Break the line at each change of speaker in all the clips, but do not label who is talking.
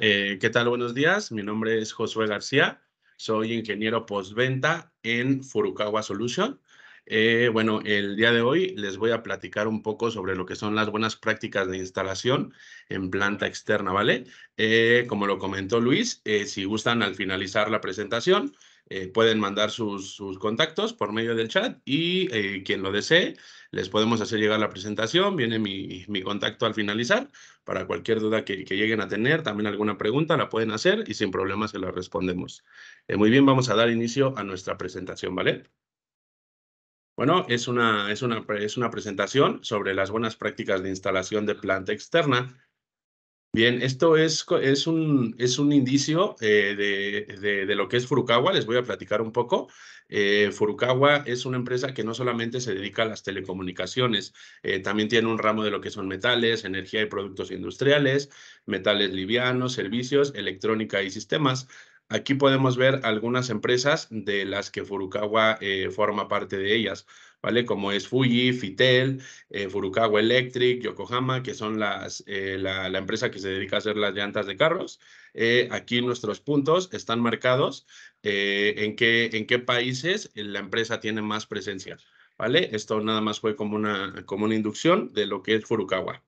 Eh, ¿Qué tal? Buenos días. Mi nombre es Josué García. Soy ingeniero postventa en Furukawa Solution. Eh, bueno, el día de hoy les voy a platicar un poco sobre lo que son las buenas prácticas de instalación en planta externa, ¿vale? Eh, como lo comentó Luis, si gustan al finalizar la presentación, eh, pueden mandar sus, sus, contactos por medio del chat y eh, quien lo desee, les podemos hacer llegar la presentación. Viene mi, mi contacto al finalizar para cualquier duda que, lleguen a tener, también alguna pregunta la pueden hacer y sin problemas se la respondemos. Eh, muy bien, vamos a dar inicio a nuestra presentación, ¿vale? Bueno, es una, es, una, es una presentación sobre las buenas prácticas de instalación de planta externa Bien, esto es, es, un, es un indicio eh, de, lo que es Furukawa, les voy a platicar un poco. Eh, Furukawa es una empresa que no solamente se dedica a las telecomunicaciones, eh, también tiene un ramo de lo que son metales, energía y productos industriales, metales livianos, servicios, electrónica y sistemas. Aquí podemos ver algunas empresas de las que Furukawa forma parte de ellas. ¿vale? Como es Fuji, Fitel, eh, Furukawa Electric, Yokohama, que son las, eh, la, empresa que se dedica a hacer las llantas de carros. Eh, aquí nuestros puntos están marcados en, qué, en qué países la empresa tiene más presencia, ¿vale? Esto nada más fue como una, como una inducción de lo que es Furukawa.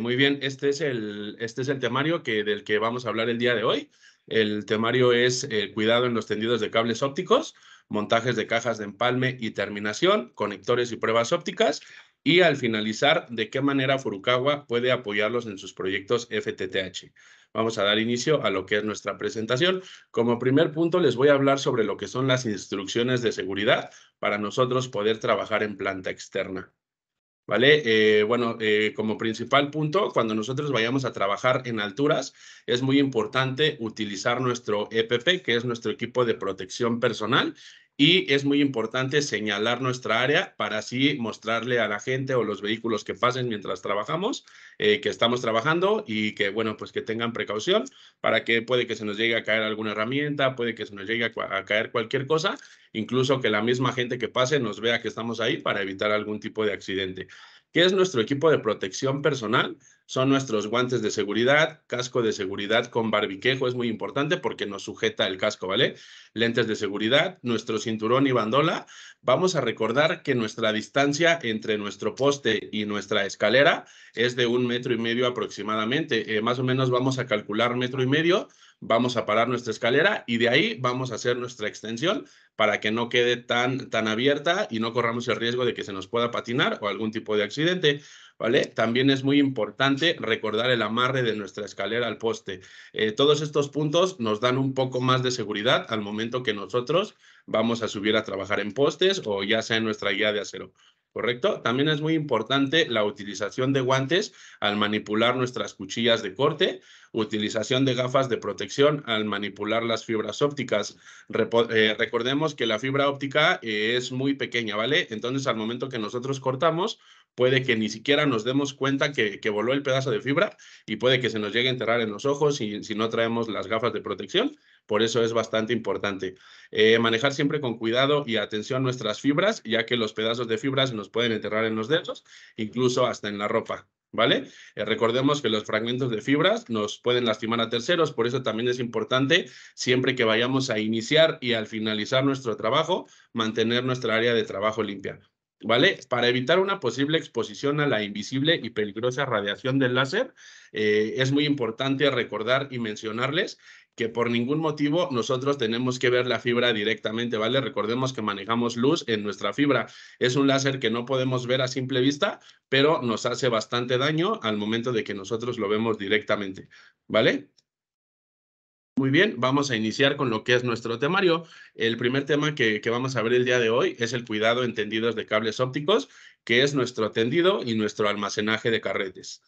muy bien, este es, el, este es el temario que, del que vamos a hablar el día de hoy. El temario es eh, cuidado en los tendidos de cables ópticos, montajes de cajas de empalme y terminación, conectores y pruebas ópticas. Y al finalizar, de qué manera Furukawa puede apoyarlos en sus proyectos FTTH. Vamos a dar inicio a lo que es nuestra presentación. Como primer punto, les voy a hablar sobre lo que son las instrucciones de seguridad para nosotros poder trabajar en planta externa. ¿Vale? Eh, bueno, eh, como principal punto, cuando nosotros vayamos a trabajar en alturas, es muy importante utilizar nuestro EPP, que es nuestro equipo de protección personal, y es muy importante señalar nuestra área para así mostrarle a la gente o los vehículos que pasen mientras trabajamos, eh, que estamos trabajando y que, bueno, pues que tengan precaución para que puede que se nos llegue a caer alguna herramienta, puede que se nos llegue a, a caer cualquier cosa, incluso que la misma gente que pase nos vea que estamos ahí para evitar algún tipo de accidente. ¿Qué es nuestro equipo de protección personal? son nuestros guantes de seguridad, casco de seguridad con barbiquejo, es muy importante porque nos sujeta el casco, ¿vale? Lentes de seguridad, nuestro cinturón y bandola. Vamos a recordar que nuestra distancia entre nuestro poste y nuestra escalera es de un metro y medio aproximadamente. Eh, más o menos vamos a calcular metro y medio, vamos a parar nuestra escalera y de ahí vamos a hacer nuestra extensión para que no quede tan, tan abierta y no corramos el riesgo de que se nos pueda patinar o algún tipo de accidente. También es muy importante recordar el amarre de nuestra escalera al poste. Eh, todos estos puntos nos dan un poco más de seguridad al momento que nosotros vamos a subir a trabajar en postes o ya sea en nuestra guía de acero. ¿correcto? También es muy importante la utilización de guantes al manipular nuestras cuchillas de corte, utilización de gafas de protección al manipular las fibras ópticas. Eh, recordemos que la fibra óptica eh, es muy pequeña, ¿vale? Entonces, al momento que nosotros cortamos, puede que ni siquiera nos demos cuenta que, voló el pedazo de fibra y puede que se nos llegue a enterrar en los ojos si no traemos las gafas de protección. Por eso es bastante importante. Eh, manejar siempre con cuidado y atención nuestras fibras, ya que los pedazos de fibras nos pueden enterrar en los dedos, incluso hasta en la ropa. ¿Vale? Eh, recordemos que los fragmentos de fibras nos pueden lastimar a terceros, por eso también es importante siempre que vayamos a iniciar y al finalizar nuestro trabajo, mantener nuestra área de trabajo limpia. ¿vale? Para evitar una posible exposición a la invisible y peligrosa radiación del láser, eh, es muy importante recordar y mencionarles que por ningún motivo nosotros tenemos que ver la fibra directamente, ¿vale? Recordemos que manejamos luz en nuestra fibra. Es un láser que no podemos ver a simple vista, pero nos hace bastante daño al momento de que nosotros lo vemos directamente, ¿vale? Muy bien, vamos a iniciar con lo que es nuestro temario. El primer tema que, vamos a ver el día de hoy es el cuidado en tendidos de cables ópticos, que es nuestro tendido y nuestro almacenaje de carretes.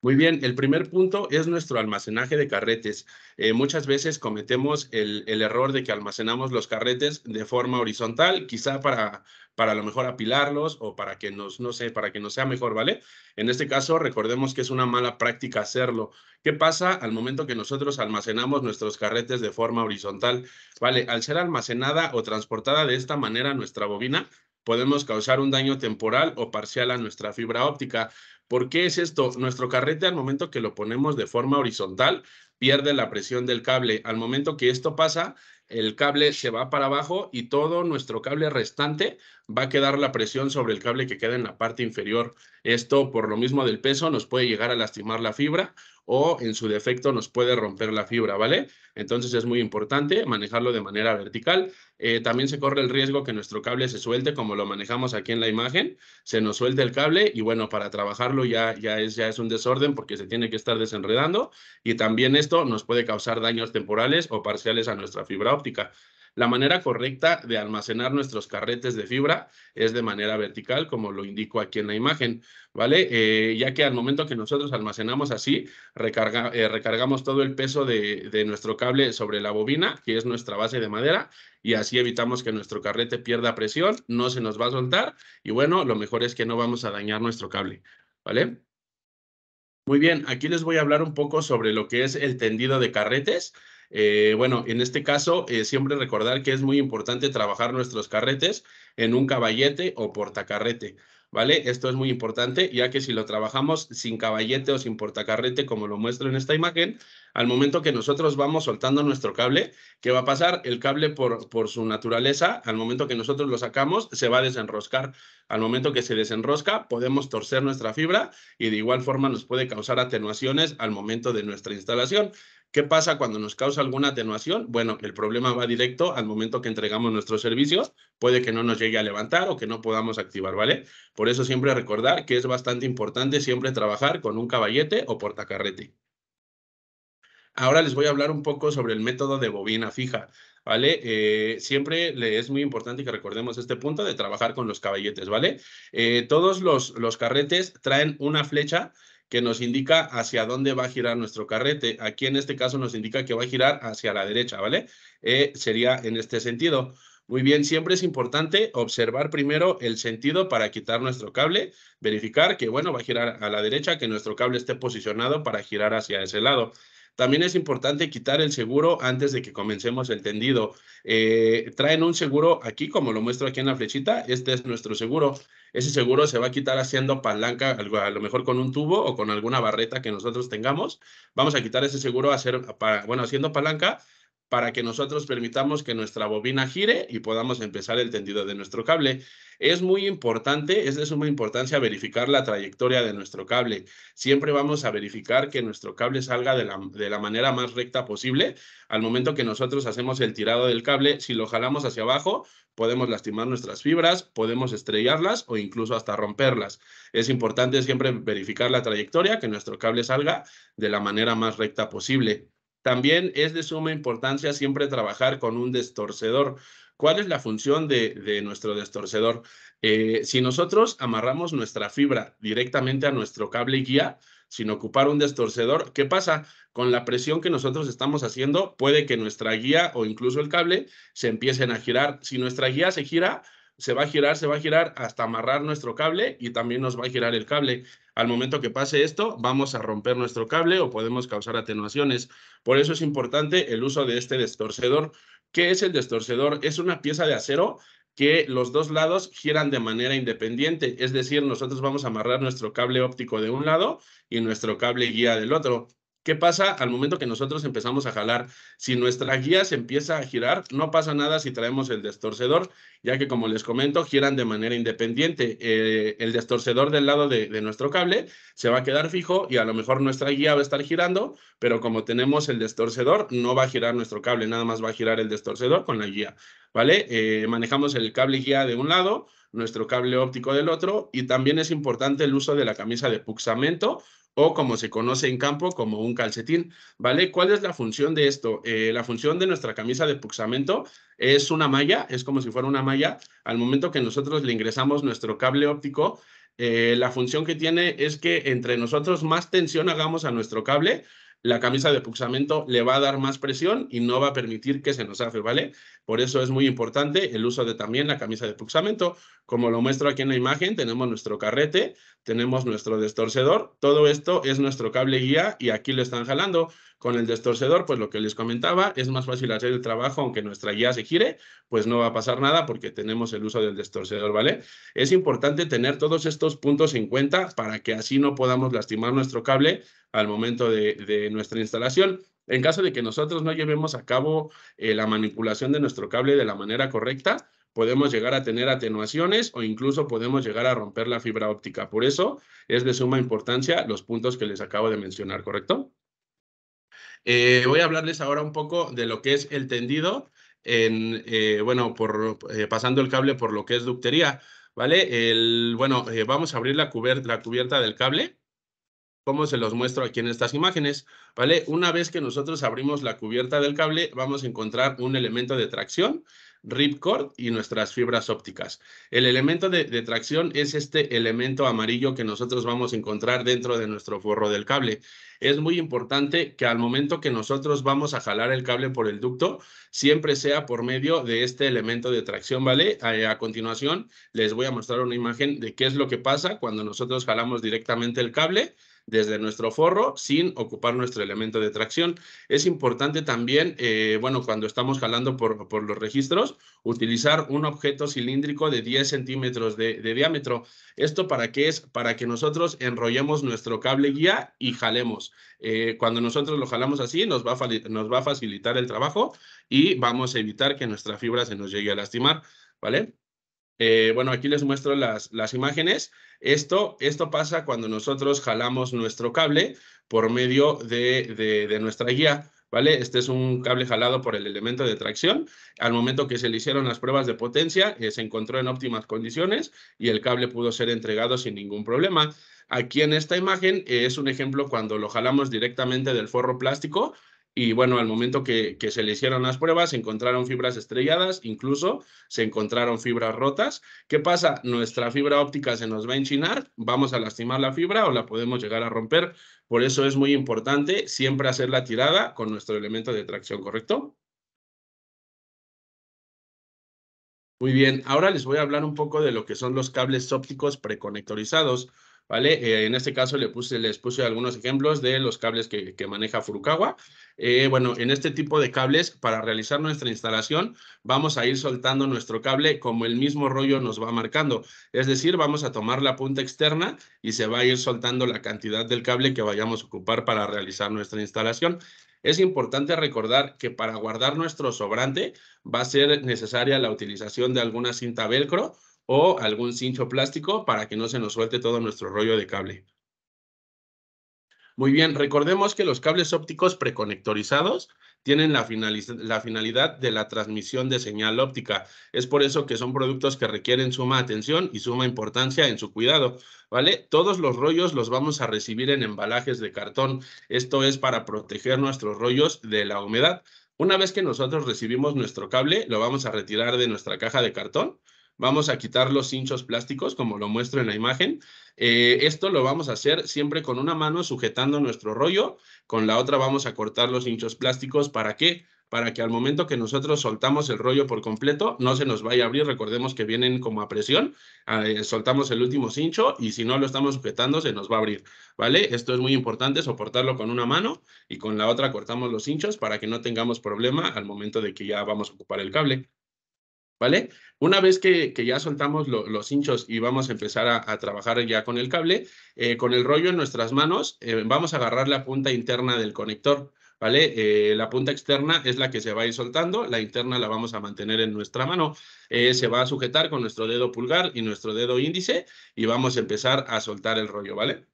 Muy bien, el primer punto es nuestro almacenaje de carretes. Eh, muchas veces cometemos el, error de que almacenamos los carretes de forma horizontal, quizá para, para lo mejor apilarlos o para que nos, no sé, para que nos sea mejor, ¿vale? En este caso, recordemos que es una mala práctica hacerlo. ¿Qué pasa al momento que nosotros almacenamos nuestros carretes de forma horizontal? Vale, al ser almacenada o transportada de esta manera nuestra bobina, podemos causar un daño temporal o parcial a nuestra fibra óptica. ¿Por qué es esto? Nuestro carrete al momento que lo ponemos de forma horizontal pierde la presión del cable. Al momento que esto pasa, el cable se va para abajo y todo nuestro cable restante va a quedar la presión sobre el cable que queda en la parte inferior. Esto, por lo mismo del peso, nos puede llegar a lastimar la fibra o en su defecto nos puede romper la fibra, ¿vale? Entonces es muy importante manejarlo de manera vertical. Eh, también se corre el riesgo que nuestro cable se suelte, como lo manejamos aquí en la imagen, se nos suelte el cable y bueno, para trabajarlo ya, ya, es, ya es un desorden porque se tiene que estar desenredando y también esto nos puede causar daños temporales o parciales a nuestra fibra óptica. La manera correcta de almacenar nuestros carretes de fibra es de manera vertical, como lo indico aquí en la imagen, ¿vale? Eh, ya que al momento que nosotros almacenamos así, eh, recargamos todo el peso de, de nuestro cable sobre la bobina, que es nuestra base de madera, y así evitamos que nuestro carrete pierda presión, no se nos va a soltar, y bueno, lo mejor es que no vamos a dañar nuestro cable, ¿vale? Muy bien, aquí les voy a hablar un poco sobre lo que es el tendido de carretes. Eh, bueno, en este caso, eh, siempre recordar que es muy importante trabajar nuestros carretes en un caballete o portacarrete. ¿Vale? Esto es muy importante, ya que si lo trabajamos sin caballete o sin portacarrete, como lo muestro en esta imagen, al momento que nosotros vamos soltando nuestro cable, ¿qué va a pasar? El cable, por, por su naturaleza, al momento que nosotros lo sacamos, se va a desenroscar. Al momento que se desenrosca, podemos torcer nuestra fibra y de igual forma nos puede causar atenuaciones al momento de nuestra instalación. ¿Qué pasa cuando nos causa alguna atenuación? Bueno, el problema va directo al momento que entregamos nuestros servicios. Puede que no nos llegue a levantar o que no podamos activar, ¿vale? Por eso siempre recordar que es bastante importante siempre trabajar con un caballete o portacarrete. Ahora les voy a hablar un poco sobre el método de bobina fija, ¿vale? Eh, siempre es muy importante que recordemos este punto de trabajar con los caballetes, ¿vale? Eh, todos los, los carretes traen una flecha que nos indica hacia dónde va a girar nuestro carrete. Aquí en este caso nos indica que va a girar hacia la derecha, ¿vale? Eh, sería en este sentido. Muy bien, siempre es importante observar primero el sentido para quitar nuestro cable, verificar que, bueno, va a girar a la derecha, que nuestro cable esté posicionado para girar hacia ese lado. También es importante quitar el seguro antes de que comencemos el tendido. Eh, traen un seguro aquí, como lo muestro aquí en la flechita. Este es nuestro seguro ese seguro se va a quitar haciendo palanca, a lo mejor con un tubo o con alguna barreta que nosotros tengamos. Vamos a quitar ese seguro, hacer, bueno, haciendo palanca para que nosotros permitamos que nuestra bobina gire y podamos empezar el tendido de nuestro cable. Es muy importante, es de suma importancia verificar la trayectoria de nuestro cable. Siempre vamos a verificar que nuestro cable salga de la, manera más recta posible. Al momento que nosotros hacemos el tirado del cable, si lo jalamos hacia abajo, podemos lastimar nuestras fibras, podemos estrellarlas o incluso hasta romperlas. Es importante siempre verificar la trayectoria, que nuestro cable salga de la manera más recta posible. También es de suma importancia siempre trabajar con un destorcedor. ¿Cuál es la función de, nuestro destorcedor? Eh, si nosotros amarramos nuestra fibra directamente a nuestro cable guía, sin ocupar un destorcedor, ¿qué pasa? Con la presión que nosotros estamos haciendo, puede que nuestra guía o incluso el cable se empiecen a girar. Si nuestra guía se gira, se va a girar, se va a girar hasta amarrar nuestro cable y también nos va a girar el cable. Al momento que pase esto, vamos a romper nuestro cable o podemos causar atenuaciones. Por eso es importante el uso de este destorcedor. ¿Qué es el destorcedor? Es una pieza de acero que los dos lados giran de manera independiente. Es decir, nosotros vamos a amarrar nuestro cable óptico de un lado y nuestro cable guía del otro. ¿Qué pasa al momento que nosotros empezamos a jalar? Si nuestra guía se empieza a girar, no pasa nada si traemos el destorcedor, ya que como les comento, giran de manera independiente. Eh, el destorcedor del lado de, nuestro cable se va a quedar fijo y a lo mejor nuestra guía va a estar girando, pero como tenemos el destorcedor, no va a girar nuestro cable, nada más va a girar el destorcedor con la guía, ¿vale? Eh, manejamos el cable guía de un lado, nuestro cable óptico del otro y también es importante el uso de la camisa de puxamento o como se conoce en campo como un calcetín, ¿vale? ¿Cuál es la función de esto? Eh, la función de nuestra camisa de puxamento es una malla, es como si fuera una malla. Al momento que nosotros le ingresamos nuestro cable óptico, eh, la función que tiene es que entre nosotros más tensión hagamos a nuestro cable, la camisa de puxamento le va a dar más presión y no va a permitir que se nos hace, ¿vale? Por eso es muy importante el uso de también la camisa de puxamento. Como lo muestro aquí en la imagen, tenemos nuestro carrete, tenemos nuestro destorcedor, todo esto es nuestro cable guía y aquí lo están jalando. Con el destorcedor, pues lo que les comentaba, es más fácil hacer el trabajo, aunque nuestra guía se gire, pues no va a pasar nada porque tenemos el uso del destorcedor, ¿vale? Es importante tener todos estos puntos en cuenta para que así no podamos lastimar nuestro cable al momento de, nuestra instalación. En caso de que nosotros no llevemos a cabo eh, la manipulación de nuestro cable de la manera correcta, podemos llegar a tener atenuaciones o incluso podemos llegar a romper la fibra óptica. Por eso es de suma importancia los puntos que les acabo de mencionar, ¿correcto? Eh, voy a hablarles ahora un poco de lo que es el tendido, en, eh, bueno, por, eh, pasando el cable por lo que es ductería, ¿vale? bueno, vamos a abrir la, cubierta del cable como se los muestro aquí en estas imágenes, ¿vale? Una vez que nosotros abrimos la cubierta del cable, vamos a encontrar un elemento de tracción ripcord y nuestras fibras ópticas. El elemento de, tracción es este elemento amarillo que nosotros vamos a encontrar dentro de nuestro forro del cable. Es muy importante que al momento que nosotros vamos a jalar el cable por el ducto, siempre sea por medio de este elemento de tracción, ¿vale? Eh, a continuación les voy a mostrar una imagen de qué es lo que pasa cuando nosotros jalamos directamente el cable desde nuestro forro sin ocupar nuestro elemento de tracción. Es importante también, eh, bueno, cuando estamos jalando por, los registros, utilizar un objeto cilíndrico de 10 centímetros de, diámetro. ¿Esto para qué es? Para que nosotros enrollemos nuestro cable guía y jalemos. Eh, cuando nosotros lo jalamos así, nos va, a, nos va a facilitar el trabajo y vamos a evitar que nuestra fibra se nos llegue a lastimar, ¿vale? Eh, bueno, aquí les muestro las, las imágenes. Esto, esto, pasa cuando nosotros jalamos nuestro cable por medio de, de, nuestra guía. ¿Vale? Este es un cable jalado por el elemento de tracción. Al momento que se le hicieron las pruebas de potencia, eh, se encontró en óptimas condiciones y el cable pudo ser entregado sin ningún problema. Aquí en esta imagen eh, es un ejemplo cuando lo jalamos directamente del forro plástico y bueno, al momento que, se le hicieron las pruebas, se encontraron fibras estrelladas, incluso se encontraron fibras rotas. ¿Qué pasa? Nuestra fibra óptica se nos va a enchinar, vamos a lastimar la fibra o la podemos llegar a romper. Por eso es muy importante siempre hacer la tirada con nuestro elemento de tracción, ¿correcto? Muy bien, ahora les voy a hablar un poco de lo que son los cables ópticos preconectorizados. Eh, en este caso le puse, les puse algunos ejemplos de los cables que, maneja Furukawa. Eh, bueno, en este tipo de cables, para realizar nuestra instalación, vamos a ir soltando nuestro cable como el mismo rollo nos va marcando. Es decir, vamos a tomar la punta externa y se va a ir soltando la cantidad del cable que vayamos a ocupar para realizar nuestra instalación. Es importante recordar que para guardar nuestro sobrante va a ser necesaria la utilización de alguna cinta velcro o algún cincho plástico para que no se nos suelte todo nuestro rollo de cable. Muy bien, recordemos que los cables ópticos preconectorizados tienen la, finalidad de la transmisión de señal óptica. Es por eso que son productos que requieren suma atención y suma importancia en su cuidado, ¿vale? Todos los rollos los vamos a recibir en embalajes de cartón. Esto es para proteger nuestros rollos de la humedad. Una vez que nosotros recibimos nuestro cable, lo vamos a retirar de nuestra caja de cartón Vamos a quitar los hinchos plásticos, como lo muestro en la imagen. Eh, esto lo vamos a hacer siempre con una mano sujetando nuestro rollo, con la otra vamos a cortar los hinchos plásticos. ¿Para qué? Para que al momento que nosotros soltamos el rollo por completo, no se nos vaya a abrir. Recordemos que vienen como a presión. Eh, soltamos el último hincho y si no lo estamos sujetando, se nos va a abrir. ¿Vale? Esto es muy importante, soportarlo con una mano y con la otra cortamos los hinchos para que no tengamos problema al momento de que ya vamos a ocupar el cable. ¿vale? Una vez que, ya soltamos los hinchos y vamos a empezar a, trabajar ya con el cable, eh, con el rollo en nuestras manos eh, vamos a agarrar la punta interna del conector, ¿vale? Eh, la punta externa es la que se va a ir soltando, la interna la vamos a mantener en nuestra mano. se va a sujetar con nuestro dedo pulgar y nuestro dedo índice y vamos a empezar a soltar el rollo, ¿vale?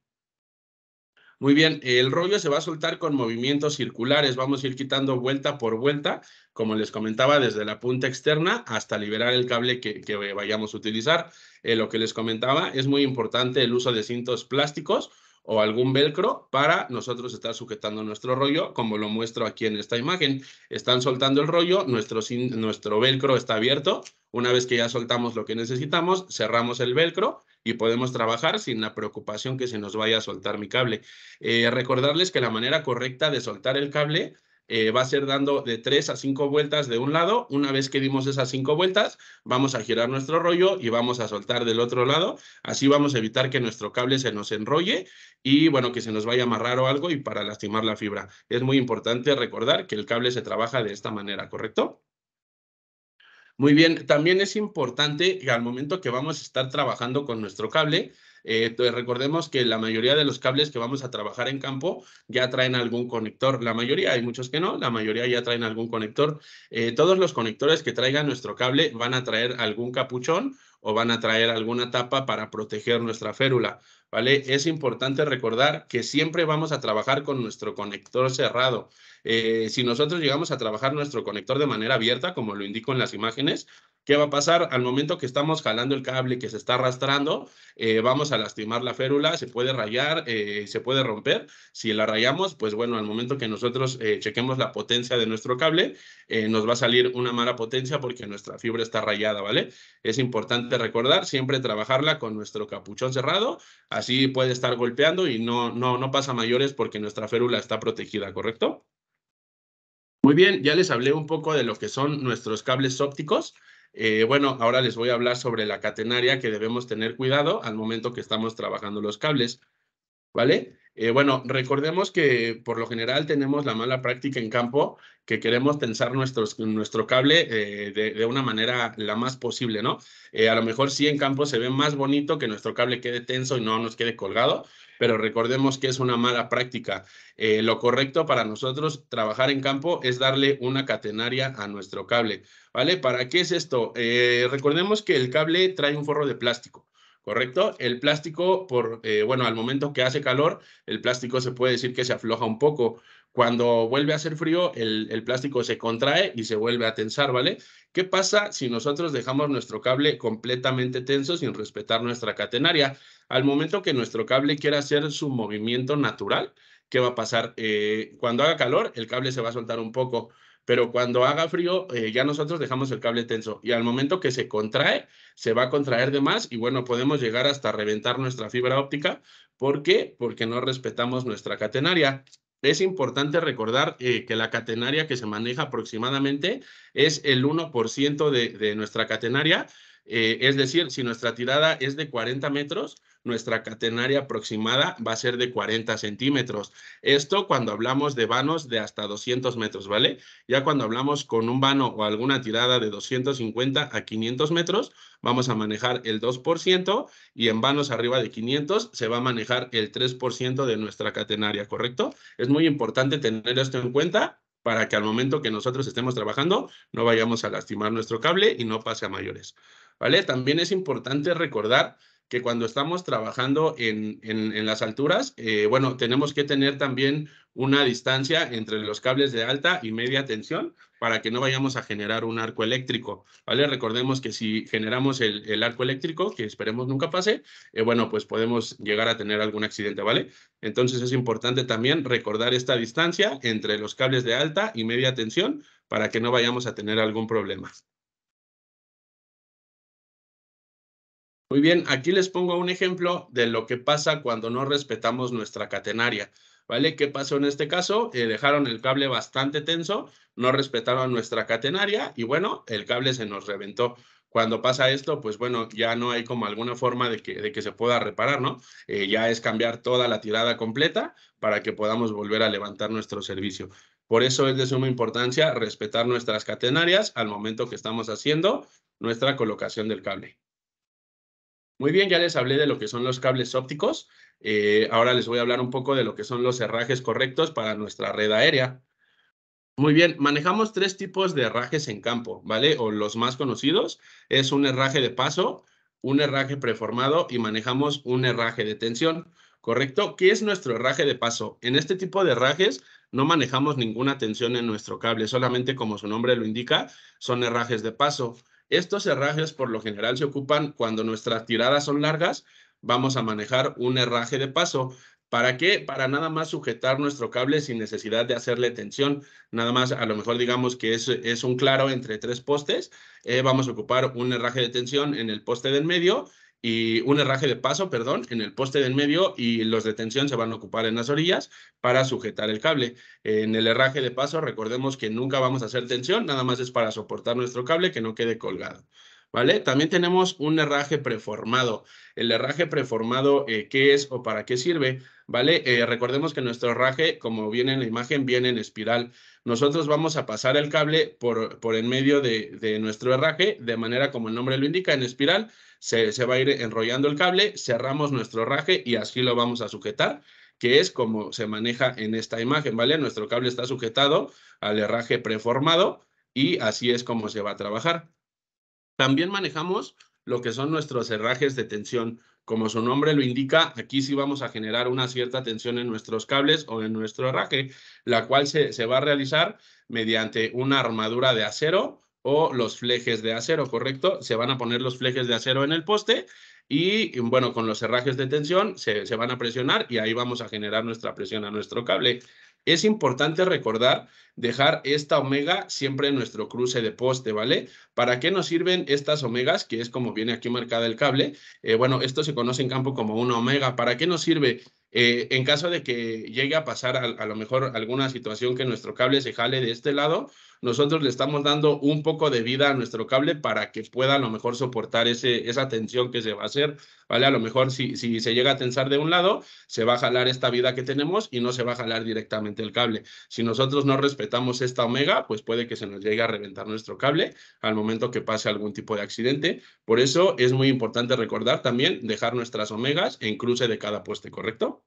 Muy bien, el rollo se va a soltar con movimientos circulares. Vamos a ir quitando vuelta por vuelta, como les comentaba, desde la punta externa hasta liberar el cable que, vayamos a utilizar. Eh, lo que les comentaba es muy importante el uso de cintos plásticos o algún velcro para nosotros estar sujetando nuestro rollo, como lo muestro aquí en esta imagen. Están soltando el rollo, nuestro, nuestro velcro está abierto. Una vez que ya soltamos lo que necesitamos, cerramos el velcro y podemos trabajar sin la preocupación que se nos vaya a soltar mi cable. Eh, recordarles que la manera correcta de soltar el cable eh, va a ser dando de tres a cinco vueltas de un lado. Una vez que dimos esas cinco vueltas, vamos a girar nuestro rollo y vamos a soltar del otro lado. Así vamos a evitar que nuestro cable se nos enrolle y, bueno, que se nos vaya a amarrar o algo y para lastimar la fibra. Es muy importante recordar que el cable se trabaja de esta manera, ¿correcto? Muy bien, también es importante que al momento que vamos a estar trabajando con nuestro cable, eh, pues, recordemos que la mayoría de los cables que vamos a trabajar en campo ya traen algún conector. La mayoría, hay muchos que no, la mayoría ya traen algún conector. Eh, todos los conectores que traigan nuestro cable van a traer algún capuchón o van a traer alguna tapa para proteger nuestra férula, ¿vale? Es importante recordar que siempre vamos a trabajar con nuestro conector cerrado. Eh, si nosotros llegamos a trabajar nuestro conector de manera abierta, como lo indico en las imágenes, ¿qué va a pasar? Al momento que estamos jalando el cable que se está arrastrando, eh, vamos a lastimar la férula, se puede rayar, eh, se puede romper. Si la rayamos, pues bueno, al momento que nosotros chequemos la potencia de nuestro cable, nos va a salir una mala potencia porque nuestra fibra está rayada, ¿vale? Es importante recordar siempre trabajarla con nuestro capuchón cerrado, así puede estar golpeando y no, no, no pasa mayores porque nuestra férula está protegida, ¿correcto? Muy bien, ya les hablé un poco de lo que son nuestros cables ópticos. Eh, bueno, ahora les voy a hablar sobre la catenaria que debemos tener cuidado al momento que estamos trabajando los cables. ¿vale? Eh, bueno, recordemos que por lo general tenemos la mala práctica en campo que queremos tensar nuestro cable eh, de, una manera la más posible, ¿no? Eh, a lo mejor sí en campo se ve más bonito que nuestro cable quede tenso y no nos quede colgado, pero recordemos que es una mala práctica. lo correcto para nosotros trabajar en campo es darle una catenaria a nuestro cable, ¿vale? ¿Para qué es esto? recordemos que el cable trae un forro de plástico. ¿correcto? El plástico, por, eh, bueno, al momento que hace calor, el plástico se puede decir que se afloja un poco. Cuando vuelve a hacer frío, el, plástico se contrae y se vuelve a tensar, ¿vale? ¿Qué pasa si nosotros dejamos nuestro cable completamente tenso sin respetar nuestra catenaria? Al momento que nuestro cable quiera hacer su movimiento natural, ¿qué va a pasar? Eh, cuando haga calor, el cable se va a soltar un poco pero cuando haga frío eh, ya nosotros dejamos el cable tenso y al momento que se contrae, se va a contraer de más y bueno, podemos llegar hasta reventar nuestra fibra óptica. ¿Por qué? Porque no respetamos nuestra catenaria. Es importante recordar eh, que la catenaria que se maneja aproximadamente es el 1% de, de nuestra catenaria eh, es decir, si nuestra tirada es de 40 metros, nuestra catenaria aproximada va a ser de 40 centímetros. Esto cuando hablamos de vanos de hasta 200 metros, ¿vale? Ya cuando hablamos con un vano o alguna tirada de 250 a 500 metros, vamos a manejar el 2% y en vanos arriba de 500 se va a manejar el 3% de nuestra catenaria, ¿correcto? Es muy importante tener esto en cuenta para que al momento que nosotros estemos trabajando no vayamos a lastimar nuestro cable y no pase a mayores. También es importante recordar que cuando estamos trabajando en, las alturas, eh, bueno, tenemos que tener también una distancia entre los cables de alta y media tensión para que no vayamos a generar un arco eléctrico, ¿vale? Recordemos que si generamos el, arco eléctrico, que esperemos nunca pase, eh, bueno, pues podemos llegar a tener algún accidente, ¿vale? Entonces es importante también recordar esta distancia entre los cables de alta y media tensión para que no vayamos a tener algún problema. Muy bien, aquí les pongo un ejemplo de lo que pasa cuando no respetamos nuestra catenaria. ¿Vale? ¿Qué pasó en este caso? Eh, dejaron el cable bastante tenso, no respetaron nuestra catenaria y bueno, el cable se nos reventó. Cuando pasa esto, pues bueno, ya no hay como alguna forma de que, de que se pueda reparar, ¿no? Eh, ya es cambiar toda la tirada completa para que podamos volver a levantar nuestro servicio. Por eso es de suma importancia respetar nuestras catenarias al momento que estamos haciendo nuestra colocación del cable. Muy bien, ya les hablé de lo que son los cables ópticos. Eh, ahora les voy a hablar un poco de lo que son los herrajes correctos para nuestra red aérea. Muy bien, manejamos tres tipos de herrajes en campo, ¿vale? O los más conocidos es un herraje de paso, un herraje preformado y manejamos un herraje de tensión, ¿correcto? ¿Qué es nuestro herraje de paso? En este tipo de herrajes no manejamos ninguna tensión en nuestro cable, solamente como su nombre lo indica, son herrajes de paso. Estos herrajes por lo general se ocupan cuando nuestras tiradas son largas, vamos a manejar un herraje de paso. ¿Para qué? Para nada más sujetar nuestro cable sin necesidad de hacerle tensión. Nada más, a lo mejor digamos que es, un claro entre tres postes. Eh, vamos a ocupar un herraje de tensión en el poste del medio y un herraje de paso, perdón, en el poste del medio y los de tensión se van a ocupar en las orillas para sujetar el cable. En el herraje de paso, recordemos que nunca vamos a hacer tensión, nada más es para soportar nuestro cable que no quede colgado. También tenemos un herraje preformado. El herraje preformado, eh, ¿qué es o para qué sirve? ¿Vale? Eh, recordemos que nuestro herraje, como viene en la imagen, viene en espiral. Nosotros vamos a pasar el cable por, por en medio de, nuestro herraje, de manera como el nombre lo indica, en espiral. Se, se va a ir enrollando el cable, cerramos nuestro herraje y así lo vamos a sujetar que es como se maneja en esta imagen, ¿vale? Nuestro cable está sujetado al herraje preformado y así es como se va a trabajar. También manejamos lo que son nuestros herrajes de tensión. Como su nombre lo indica, aquí sí vamos a generar una cierta tensión en nuestros cables o en nuestro herraje, la cual se, se va a realizar mediante una armadura de acero o los flejes de acero, ¿correcto? Se van a poner los flejes de acero en el poste y, bueno, con los herrajes de tensión se, se van a presionar y ahí vamos a generar nuestra presión a nuestro cable. Es importante recordar dejar esta omega siempre en nuestro cruce de poste, ¿vale? ¿Para qué nos sirven estas omegas? Que es como viene aquí marcada el cable. Eh, bueno, esto se conoce en campo como una omega. ¿Para qué nos sirve? Eh, en caso de que llegue a pasar a, lo mejor alguna situación que nuestro cable se jale de este lado, nosotros le estamos dando un poco de vida a nuestro cable para que pueda a lo mejor soportar ese, esa tensión que se va a hacer, ¿vale? A lo mejor si, si se llega a tensar de un lado, se va a jalar esta vida que tenemos y no se va a jalar directamente el cable. Si nosotros no respetamos esta omega, pues puede que se nos llegue a reventar nuestro cable al momento que pase algún tipo de accidente. Por eso es muy importante recordar también dejar nuestras omegas en cruce de cada poste, ¿correcto?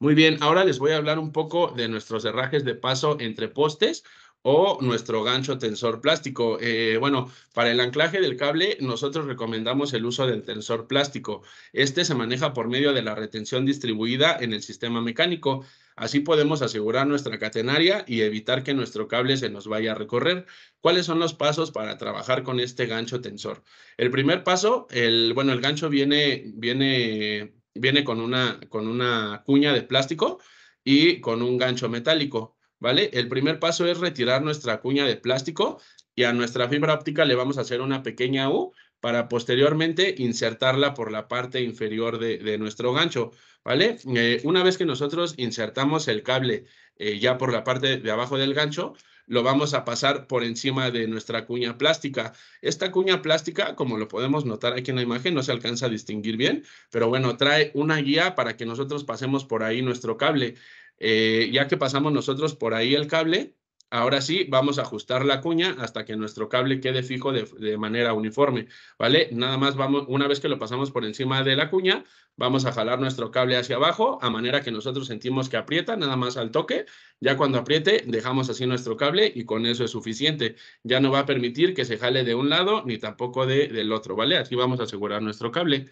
Muy bien, ahora les voy a hablar un poco de nuestros herrajes de paso entre postes o nuestro gancho tensor plástico. Eh, bueno, para el anclaje del cable nosotros recomendamos el uso del tensor plástico. Este se maneja por medio de la retención distribuida en el sistema mecánico. Así podemos asegurar nuestra catenaria y evitar que nuestro cable se nos vaya a recorrer. ¿Cuáles son los pasos para trabajar con este gancho tensor? El primer paso, el, bueno, el gancho viene, viene Viene con una, con una cuña de plástico y con un gancho metálico, ¿vale? El primer paso es retirar nuestra cuña de plástico y a nuestra fibra óptica le vamos a hacer una pequeña U para posteriormente insertarla por la parte inferior de, nuestro gancho, ¿vale? Eh, una vez que nosotros insertamos el cable eh, ya por la parte de abajo del gancho, lo vamos a pasar por encima de nuestra cuña plástica. Esta cuña plástica, como lo podemos notar aquí en la imagen, no se alcanza a distinguir bien, pero bueno, trae una guía para que nosotros pasemos por ahí nuestro cable. Eh, ya que pasamos nosotros por ahí el cable, Ahora sí, vamos a ajustar la cuña hasta que nuestro cable quede fijo de, manera uniforme, ¿vale? Nada más vamos, una vez que lo pasamos por encima de la cuña, vamos a jalar nuestro cable hacia abajo, a manera que nosotros sentimos que aprieta, nada más al toque. Ya cuando apriete, dejamos así nuestro cable y con eso es suficiente. Ya no va a permitir que se jale de un lado ni tampoco de, del otro, ¿vale? Aquí vamos a asegurar nuestro cable.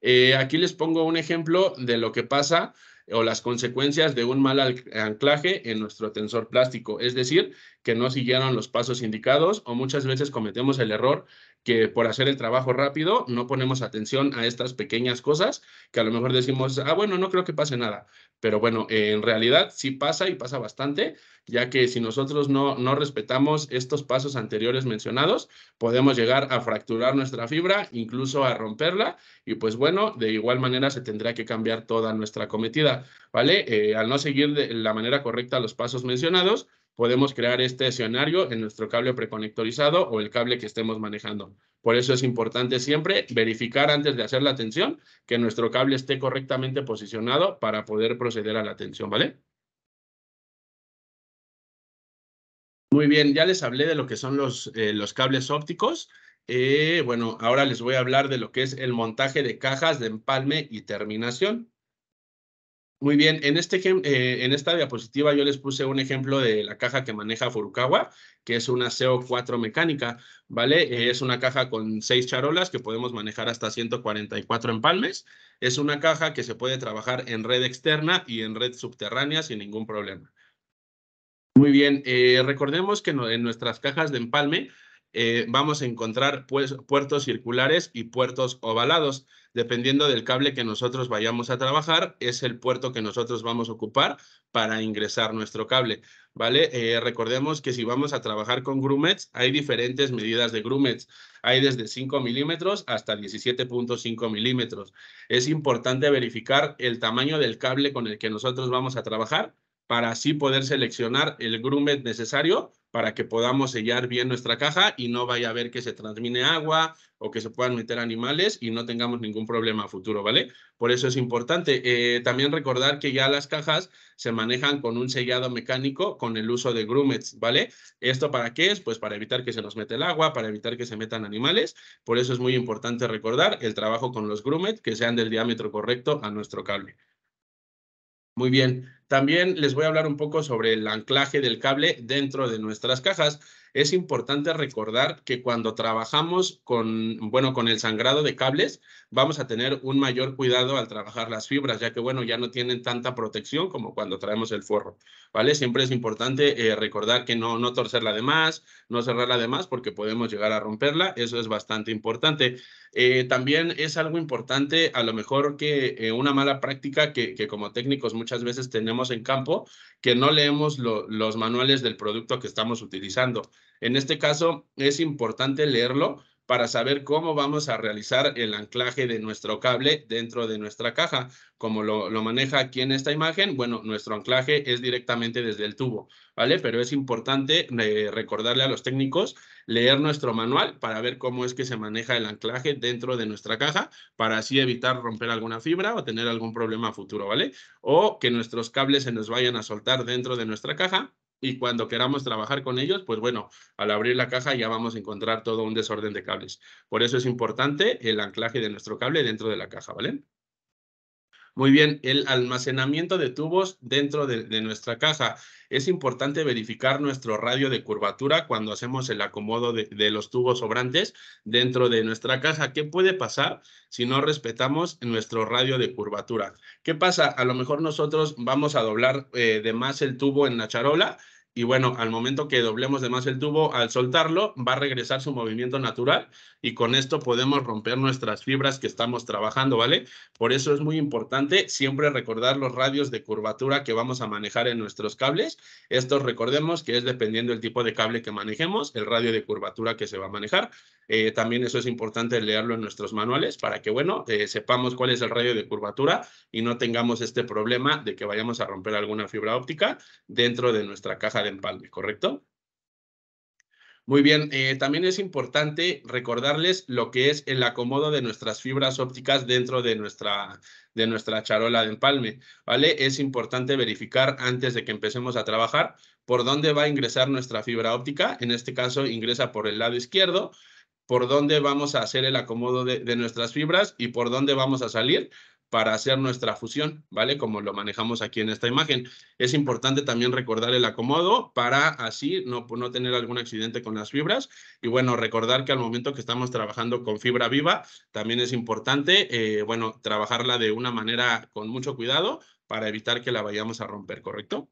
Eh, aquí les pongo un ejemplo de lo que pasa o las consecuencias de un mal anclaje en nuestro tensor plástico, es decir, que no siguieron los pasos indicados o muchas veces cometemos el error que por hacer el trabajo rápido no ponemos atención a estas pequeñas cosas que a lo mejor decimos, ah, bueno, no creo que pase nada. Pero bueno, en realidad sí pasa y pasa bastante, ya que si nosotros no, no respetamos estos pasos anteriores mencionados, podemos llegar a fracturar nuestra fibra, incluso a romperla. Y pues bueno, de igual manera se tendría que cambiar toda nuestra cometida, ¿vale? Eh, al no seguir de la manera correcta los pasos mencionados, podemos crear este escenario en nuestro cable preconectorizado o el cable que estemos manejando. Por eso es importante siempre verificar antes de hacer la tensión que nuestro cable esté correctamente posicionado para poder proceder a la tensión, ¿vale? Muy bien, ya les hablé de lo que son los, eh, los cables ópticos. Eh, bueno, ahora les voy a hablar de lo que es el montaje de cajas de empalme y terminación. Muy bien, este eh, en, esta diapositiva yo les puse un ejemplo de la caja que maneja Furukawa, que es una CO4 mecánica, ¿vale? Eh, es una caja con seis charolas que podemos manejar hasta 144 empalmes. Es una caja que se puede trabajar en red externa y en red subterránea sin ningún problema. Muy bien, eh, recordemos que en nuestras cajas de empalme eh, vamos a encontrar pues, puertos circulares y puertos ovalados. Dependiendo del cable que nosotros vayamos a trabajar, es el puerto que nosotros vamos a ocupar para ingresar nuestro cable, ¿vale? Eh, recordemos que si vamos a trabajar con grumets, hay diferentes medidas de grumets. Hay desde 5 milímetros hasta 17.5 milímetros. Es importante verificar el tamaño del cable con el que nosotros vamos a trabajar para así poder seleccionar el grumet necesario para que podamos sellar bien nuestra caja y no vaya a haber que se transmine agua o que se puedan meter animales y no tengamos ningún problema a futuro, ¿vale? Por eso es importante. Eh, también recordar que ya las cajas se manejan con un sellado mecánico con el uso de grumets, ¿vale? ¿Esto para qué es? Pues para evitar que se nos mete el agua, para evitar que se metan animales. Por eso es muy importante recordar el trabajo con los grumets, que sean del diámetro correcto a nuestro cable. Muy bien, también les voy a hablar un poco sobre el anclaje del cable dentro de nuestras cajas. Es importante recordar que cuando trabajamos con, bueno, con el sangrado de cables, vamos a tener un mayor cuidado al trabajar las fibras, ya que, bueno, ya no tienen tanta protección como cuando traemos el forro, ¿vale? Siempre es importante eh, recordar que no, no torcerla de más, no cerrarla de más, porque podemos llegar a romperla. Eso es bastante importante. Eh, también es algo importante, a lo mejor que eh, una mala práctica que, que como técnicos muchas veces tenemos en campo que no leemos los manuales del producto que estamos utilizando. En este caso, es importante leerlo para saber cómo vamos a realizar el anclaje de nuestro cable dentro de nuestra caja. Como lo, maneja aquí en esta imagen, bueno, nuestro anclaje es directamente desde el tubo, ¿vale? Pero es importante eh, recordarle a los técnicos leer nuestro manual para ver cómo es que se maneja el anclaje dentro de nuestra caja para así evitar romper alguna fibra o tener algún problema futuro, ¿vale? O que nuestros cables se nos vayan a soltar dentro de nuestra caja y cuando queramos trabajar con ellos, pues bueno, al abrir la caja ya vamos a encontrar todo un desorden de cables. Por eso es importante el anclaje de nuestro cable dentro de la caja, ¿vale? Muy bien, el almacenamiento de tubos dentro de, nuestra caja. Es importante verificar nuestro radio de curvatura cuando hacemos el acomodo de, los tubos sobrantes dentro de nuestra caja. ¿Qué puede pasar si no respetamos nuestro radio de curvatura? ¿Qué pasa? A lo mejor nosotros vamos a doblar eh, de más el tubo en la charola y bueno, al momento que doblemos de más el tubo, al soltarlo, va a regresar su movimiento natural y con esto podemos romper nuestras fibras que estamos trabajando, ¿vale? Por eso es muy importante siempre recordar los radios de curvatura que vamos a manejar en nuestros cables. Estos recordemos que es dependiendo del tipo de cable que manejemos, el radio de curvatura que se va a manejar. Eh, también eso es importante leerlo en nuestros manuales para que, bueno, eh, sepamos cuál es el radio de curvatura y no tengamos este problema de que vayamos a romper alguna fibra óptica dentro de nuestra caja de empalme, ¿correcto? Muy bien, eh, también es importante recordarles lo que es el acomodo de nuestras fibras ópticas dentro de nuestra, de nuestra charola de empalme, ¿vale? Es importante verificar antes de que empecemos a trabajar por dónde va a ingresar nuestra fibra óptica, en este caso ingresa por el lado izquierdo, por dónde vamos a hacer el acomodo de nuestras fibras y por dónde vamos a salir para hacer nuestra fusión, ¿vale? Como lo manejamos aquí en esta imagen. Es importante también recordar el acomodo para así no, no tener algún accidente con las fibras. Y bueno, recordar que al momento que estamos trabajando con fibra viva, también es importante, eh, bueno, trabajarla de una manera con mucho cuidado para evitar que la vayamos a romper, ¿correcto?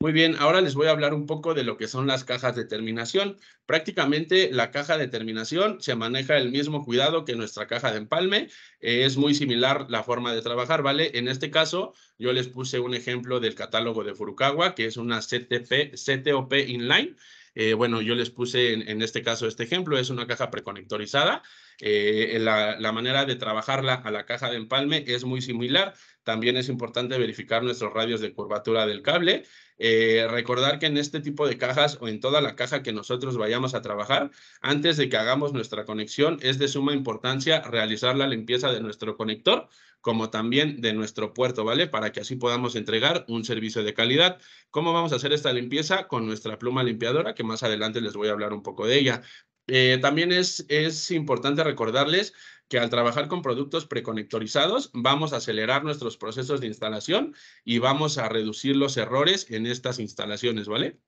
Muy bien, ahora les voy a hablar un poco de lo que son las cajas de terminación. Prácticamente la caja de terminación se maneja el mismo cuidado que nuestra caja de empalme. Eh, es muy similar la forma de trabajar, ¿vale? En este caso, yo les puse un ejemplo del catálogo de Furukawa, que es una CTP, CTOP inline. Eh, bueno, yo les puse en, este caso este ejemplo, es una caja preconectorizada. Eh, la, la, manera de trabajarla a la caja de empalme es muy similar. También es importante verificar nuestros radios de curvatura del cable. Eh, recordar que en este tipo de cajas o en toda la caja que nosotros vayamos a trabajar, antes de que hagamos nuestra conexión, es de suma importancia realizar la limpieza de nuestro conector como también de nuestro puerto, ¿vale? Para que así podamos entregar un servicio de calidad. ¿Cómo vamos a hacer esta limpieza? Con nuestra pluma limpiadora, que más adelante les voy a hablar un poco de ella. Eh, también es, es importante recordarles que al trabajar con productos preconectorizados vamos a acelerar nuestros procesos de instalación y vamos a reducir los errores en estas instalaciones, ¿vale?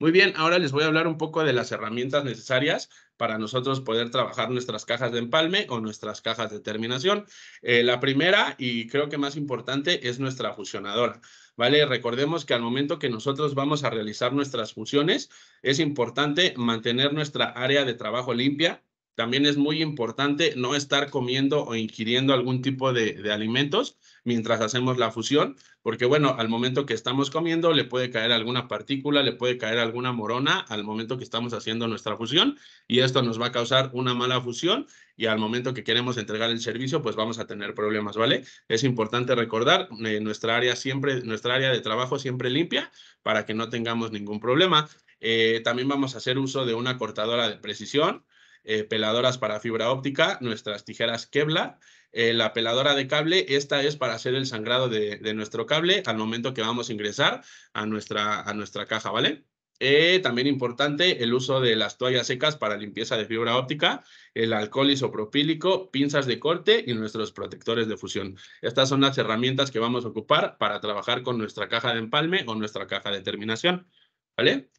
Muy bien, ahora les voy a hablar un poco de las herramientas necesarias para nosotros poder trabajar nuestras cajas de empalme o nuestras cajas de terminación. Eh, la primera y creo que más importante es nuestra fusionadora. ¿Vale? Recordemos que al momento que nosotros vamos a realizar nuestras fusiones, es importante mantener nuestra área de trabajo limpia, también es muy importante no estar comiendo o ingiriendo algún tipo de, alimentos mientras hacemos la fusión, porque bueno, al momento que estamos comiendo le puede caer alguna partícula, le puede caer alguna morona al momento que estamos haciendo nuestra fusión y esto nos va a causar una mala fusión y al momento que queremos entregar el servicio pues vamos a tener problemas, ¿vale? Es importante recordar eh, nuestra área siempre, nuestra área de trabajo siempre limpia para que no tengamos ningún problema. Eh, también vamos a hacer uso de una cortadora de precisión eh, peladoras para fibra óptica, nuestras tijeras Kevlar, eh, la peladora de cable, esta es para hacer el sangrado de, nuestro cable al momento que vamos a ingresar a nuestra, a nuestra caja, ¿vale? Eh, también importante el uso de las toallas secas para limpieza de fibra óptica, el alcohol isopropílico, pinzas de corte y nuestros protectores de fusión. Estas son las herramientas que vamos a ocupar para trabajar con nuestra caja de empalme o nuestra caja de terminación. ¿Vale?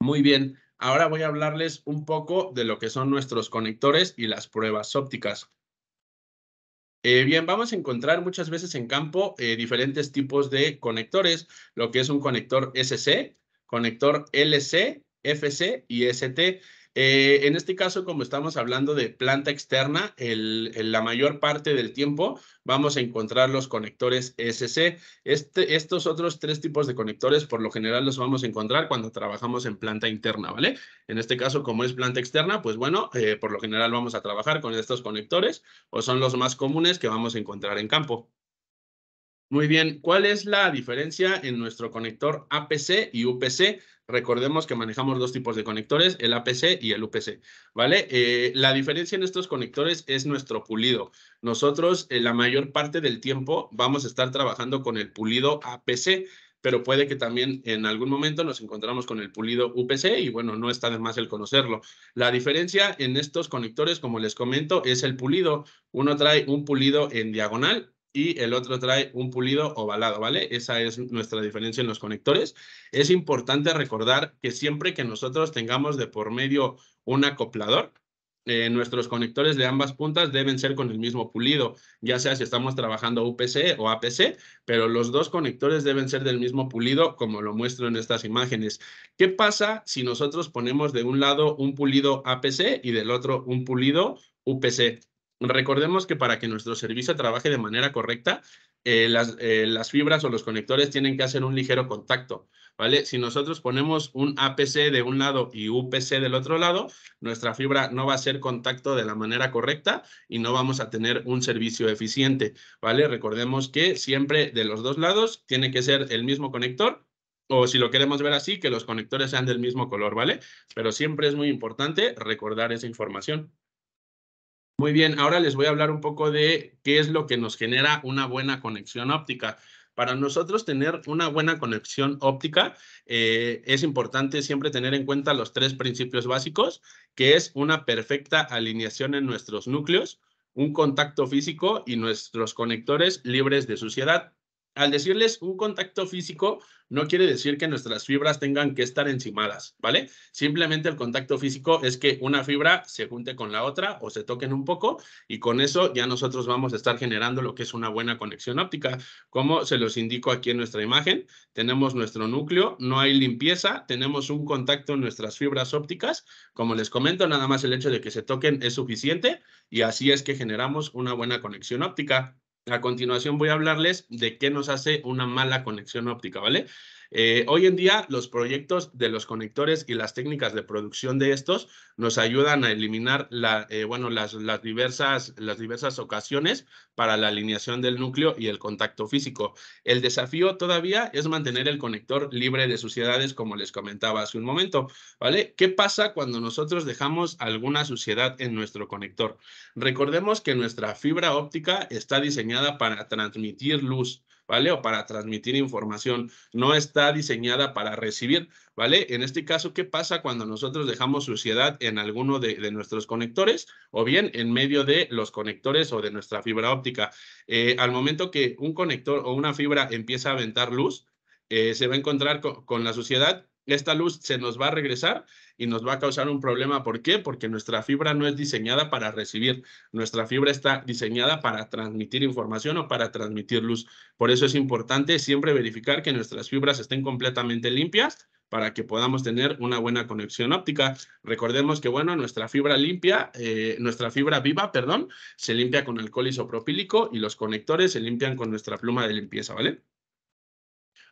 Muy bien. Ahora voy a hablarles un poco de lo que son nuestros conectores y las pruebas ópticas. Eh, bien, vamos a encontrar muchas veces en campo eh, diferentes tipos de conectores, lo que es un conector SC, conector LC, FC y ST. Eh, en este caso, como estamos hablando de planta externa, la mayor parte del tiempo vamos a encontrar los conectores SC. Este, estos otros tres tipos de conectores, por lo general, los vamos a encontrar cuando trabajamos en planta interna, ¿vale? En este caso, como es planta externa, pues bueno, eh, por lo general vamos a trabajar con estos conectores o son los más comunes que vamos a encontrar en campo. Muy bien, ¿cuál es la diferencia en nuestro conector APC y UPC? Recordemos que manejamos dos tipos de conectores, el APC y el UPC, ¿vale? Eh, la diferencia en estos conectores es nuestro pulido. Nosotros eh, la mayor parte del tiempo vamos a estar trabajando con el pulido APC, pero puede que también en algún momento nos encontramos con el pulido UPC y bueno, no está de más el conocerlo. La diferencia en estos conectores, como les comento, es el pulido. Uno trae un pulido en diagonal y el otro trae un pulido ovalado, ¿vale? Esa es nuestra diferencia en los conectores. Es importante recordar que siempre que nosotros tengamos de por medio un acoplador, eh, nuestros conectores de ambas puntas deben ser con el mismo pulido, ya sea si estamos trabajando UPC o APC, pero los dos conectores deben ser del mismo pulido, como lo muestro en estas imágenes. ¿Qué pasa si nosotros ponemos de un lado un pulido APC y del otro un pulido UPC? Recordemos que para que nuestro servicio trabaje de manera correcta, eh, las, eh, las, fibras o los conectores tienen que hacer un ligero contacto, ¿vale? Si nosotros ponemos un APC de un lado y UPC del otro lado, nuestra fibra no va a hacer contacto de la manera correcta y no vamos a tener un servicio eficiente, ¿vale? Recordemos que siempre de los dos lados tiene que ser el mismo conector o si lo queremos ver así, que los conectores sean del mismo color, ¿vale? Pero siempre es muy importante recordar esa información. Muy bien, ahora les voy a hablar un poco de qué es lo que nos genera una buena conexión óptica. Para nosotros tener una buena conexión óptica eh, es importante siempre tener en cuenta los tres principios básicos, que es una perfecta alineación en nuestros núcleos, un contacto físico y nuestros conectores libres de suciedad al decirles un contacto físico, no quiere decir que nuestras fibras tengan que estar encimadas, ¿vale? Simplemente el contacto físico es que una fibra se junte con la otra o se toquen un poco y con eso ya nosotros vamos a estar generando lo que es una buena conexión óptica. Como se los indico aquí en nuestra imagen, tenemos nuestro núcleo, no hay limpieza, tenemos un contacto en nuestras fibras ópticas. Como les comento, nada más el hecho de que se toquen es suficiente y así es que generamos una buena conexión óptica. A continuación voy a hablarles de qué nos hace una mala conexión óptica, ¿vale? Eh, hoy en día los proyectos de los conectores y las técnicas de producción de estos nos ayudan a eliminar eh, las, diversas, las diversas ocasiones para la alineación del núcleo y el contacto físico. El desafío todavía es mantener el conector libre de suciedades, como les comentaba hace un momento. ¿vale? ¿Qué pasa cuando nosotros dejamos alguna suciedad en nuestro conector? Recordemos que nuestra fibra óptica está diseñada para transmitir luz. ¿vale? O para transmitir información. No está diseñada para recibir, ¿vale? En este caso, ¿qué pasa cuando nosotros dejamos suciedad en alguno de, nuestros conectores o bien en medio de los conectores o de nuestra fibra óptica? Eh, al momento que un conector o una fibra empieza a aventar luz, eh, se va a encontrar con la suciedad esta luz se nos va a regresar y nos va a causar un problema. ¿Por qué? Porque nuestra fibra no es diseñada para recibir. Nuestra fibra está diseñada para transmitir información o para transmitir luz. Por eso es importante siempre verificar que nuestras fibras estén completamente limpias para que podamos tener una buena conexión óptica. Recordemos que, bueno, nuestra fibra limpia, eh, nuestra fibra viva, perdón, se limpia con alcohol isopropílico y los conectores se limpian con nuestra pluma de limpieza, ¿vale?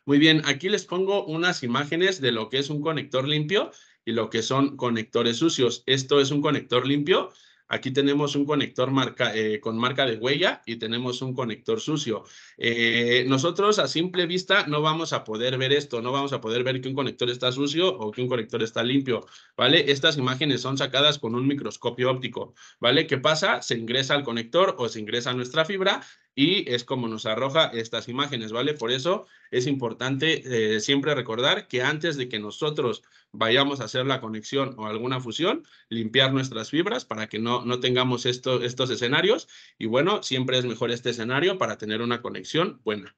Muy bien, aquí les pongo unas imágenes de lo que es un conector limpio y lo que son conectores sucios. Esto es un conector limpio. Aquí tenemos un conector marca, eh, con marca de huella y tenemos un conector sucio. Eh, nosotros a simple vista no vamos a poder ver esto, no vamos a poder ver que un conector está sucio o que un conector está limpio, ¿vale? Estas imágenes son sacadas con un microscopio óptico, ¿vale? ¿Qué pasa? Se ingresa al conector o se ingresa a nuestra fibra y es como nos arroja estas imágenes, ¿vale? Por eso es importante eh, siempre recordar que antes de que nosotros vayamos a hacer la conexión o alguna fusión, limpiar nuestras fibras para que no, no tengamos estos escenarios. Y bueno, siempre es mejor este escenario para tener una conexión buena.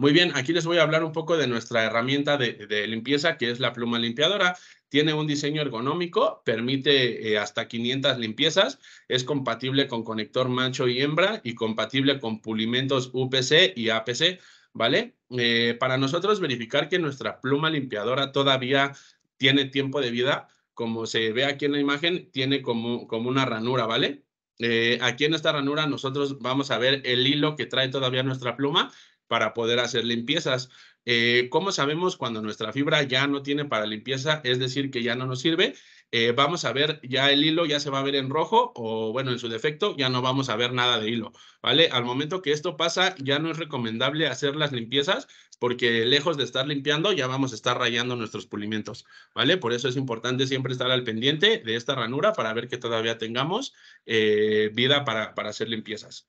Muy bien, aquí les voy a hablar un poco de nuestra herramienta de, limpieza, que es la pluma limpiadora. Tiene un diseño ergonómico, permite eh, hasta 500 limpiezas, es compatible con conector macho y hembra y compatible con pulimentos UPC y APC, ¿vale? Eh, para nosotros verificar que nuestra pluma limpiadora todavía tiene tiempo de vida, como se ve aquí en la imagen, tiene como, como una ranura, ¿vale? Eh, aquí en esta ranura nosotros vamos a ver el hilo que trae todavía nuestra pluma para poder hacer limpiezas. Eh, ¿Cómo sabemos cuando nuestra fibra ya no tiene para limpieza? Es decir, que ya no nos sirve. Eh, vamos a ver, ya el hilo ya se va a ver en rojo o bueno, en su defecto ya no vamos a ver nada de hilo, ¿vale? Al momento que esto pasa, ya no es recomendable hacer las limpiezas porque lejos de estar limpiando, ya vamos a estar rayando nuestros pulimentos. ¿vale? Por eso es importante siempre estar al pendiente de esta ranura para ver que todavía tengamos eh, vida para, para hacer limpiezas.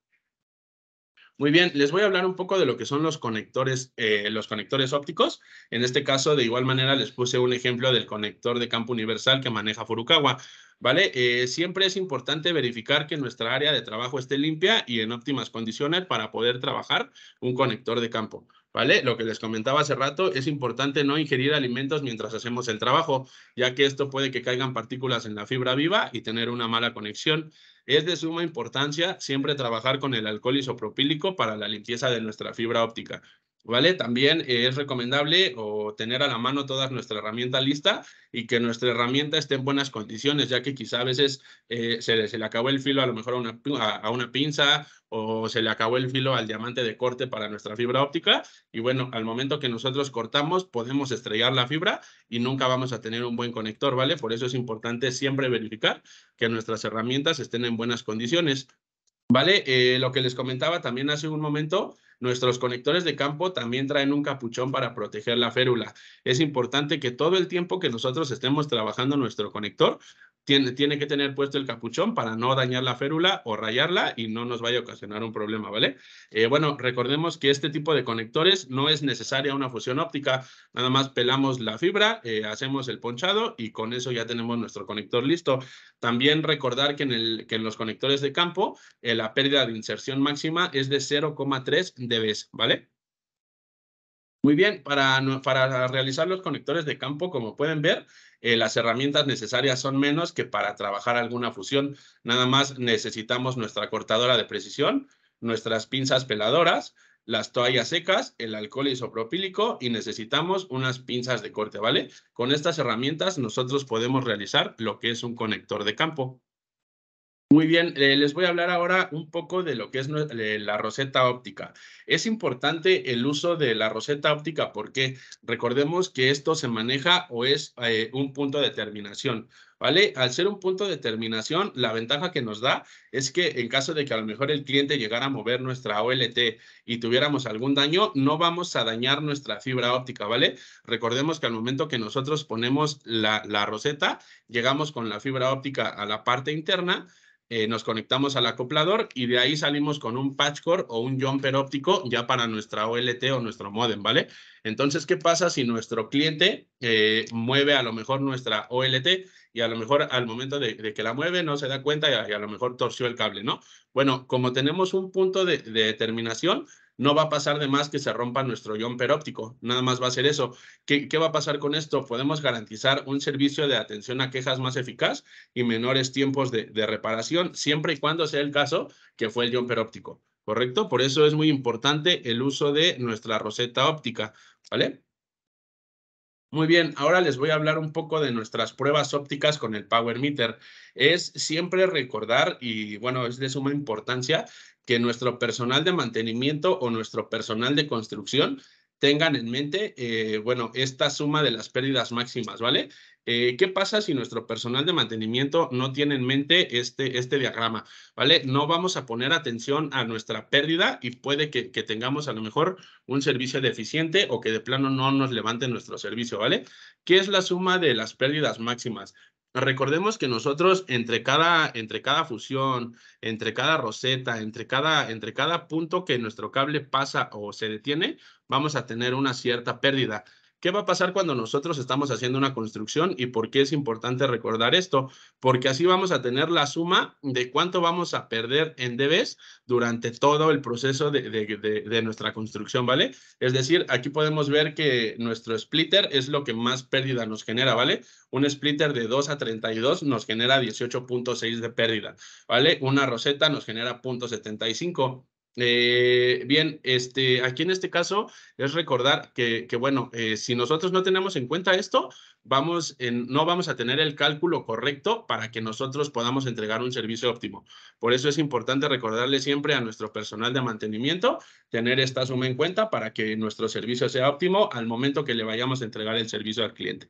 Muy bien, les voy a hablar un poco de lo que son los conectores, eh, los conectores ópticos. En este caso, de igual manera, les puse un ejemplo del conector de campo universal que maneja Furukawa. ¿vale? Eh, siempre es importante verificar que nuestra área de trabajo esté limpia y en óptimas condiciones para poder trabajar un conector de campo. ¿Vale? Lo que les comentaba hace rato, es importante no ingerir alimentos mientras hacemos el trabajo, ya que esto puede que caigan partículas en la fibra viva y tener una mala conexión. Es de suma importancia siempre trabajar con el alcohol isopropílico para la limpieza de nuestra fibra óptica, ¿Vale? También eh, es recomendable o tener a la mano toda nuestra herramienta lista y que nuestra herramienta esté en buenas condiciones, ya que quizá a veces eh, se, le acabó el filo a lo mejor a una, una pinza o se le acabó el filo al diamante de corte para nuestra fibra óptica. Y bueno, al momento que nosotros cortamos, podemos estrellar la fibra y nunca vamos a tener un buen conector, ¿vale? Por eso es importante siempre verificar que nuestras herramientas estén en buenas condiciones. ¿Vale? Eh, lo que les comentaba también hace un momento Nuestros conectores de campo también traen un capuchón para proteger la férula. Es importante que todo el tiempo que nosotros estemos trabajando nuestro conector, tiene, tiene, que tener puesto el capuchón para no dañar la férula o rayarla y no nos vaya a ocasionar un problema, ¿vale? Eh, bueno, recordemos que este tipo de conectores no es necesaria una fusión óptica, nada más pelamos la fibra, eh, hacemos el ponchado y con eso ya tenemos nuestro conector listo. También recordar que en, el, en los conectores de campo eh, la pérdida de inserción máxima es de 0,3 debes, ¿vale? Muy bien, para, para realizar los conectores de campo, como pueden ver, eh, las herramientas necesarias son menos que para trabajar alguna fusión. Nada más necesitamos nuestra cortadora de precisión, nuestras pinzas peladoras, las toallas secas, el alcohol isopropílico y necesitamos unas pinzas de corte, ¿vale? Con estas herramientas nosotros podemos realizar lo que es un conector de campo. Muy bien, eh, les voy a hablar ahora un poco de lo que es la roseta óptica. Es importante el uso de la roseta óptica porque recordemos que esto se maneja o es eh, un punto de terminación. ¿vale? Al ser un punto de terminación, la ventaja que nos da es que en caso de que a lo mejor el cliente llegara a mover nuestra OLT y tuviéramos algún daño, no vamos a dañar nuestra fibra óptica, ¿vale? Recordemos que al momento que nosotros ponemos la roseta, llegamos con la fibra óptica a la parte interna, eh, nos conectamos al acoplador y de ahí salimos con un patchcore o un jumper óptico ya para nuestra OLT o nuestro modem, ¿vale? Entonces, ¿qué pasa si nuestro cliente eh, mueve a lo mejor nuestra OLT y a lo mejor al momento de, que la mueve no se da cuenta y a, lo mejor torció el cable, ¿no? Bueno, como tenemos un punto de, de determinación, no va a pasar de más que se rompa nuestro jumper óptico, nada más va a ser eso. ¿Qué, ¿Qué va a pasar con esto? Podemos garantizar un servicio de atención a quejas más eficaz y menores tiempos de, de reparación, siempre y cuando sea el caso que fue el jumper óptico, ¿correcto? Por eso es muy importante el uso de nuestra roseta óptica, ¿vale? Muy bien, ahora les voy a hablar un poco de nuestras pruebas ópticas con el Power Meter. Es siempre recordar, y bueno, es de suma importancia, que nuestro personal de mantenimiento o nuestro personal de construcción tengan en mente, eh, bueno, esta suma de las pérdidas máximas, ¿vale? Eh, ¿Qué pasa si nuestro personal de mantenimiento no tiene en mente este, este diagrama, ¿vale? No vamos a poner atención a nuestra pérdida y puede que, que tengamos a lo mejor un servicio deficiente o que de plano no nos levante nuestro servicio, ¿vale? ¿Qué es la suma de las pérdidas máximas? Recordemos que nosotros entre cada, entre cada fusión, entre cada roseta, entre cada, entre cada punto que nuestro cable pasa o se detiene, vamos a tener una cierta pérdida. ¿Qué va a pasar cuando nosotros estamos haciendo una construcción y por qué es importante recordar esto? Porque así vamos a tener la suma de cuánto vamos a perder en debes durante todo el proceso de, nuestra construcción, ¿vale? Es decir, aquí podemos ver que nuestro splitter es lo que más pérdida nos genera, ¿vale? Un splitter de 2 a 32 nos genera 18.6 de pérdida, ¿vale? Una roseta nos genera 0.75 eh, bien, este, aquí en este caso es recordar que, bueno, eh, si nosotros no tenemos en cuenta esto, vamos no vamos a tener el cálculo correcto para que nosotros podamos entregar un servicio óptimo. Por eso es importante recordarle siempre a nuestro personal de mantenimiento tener esta suma en cuenta para que nuestro servicio sea óptimo al momento que le vayamos a entregar el servicio al cliente.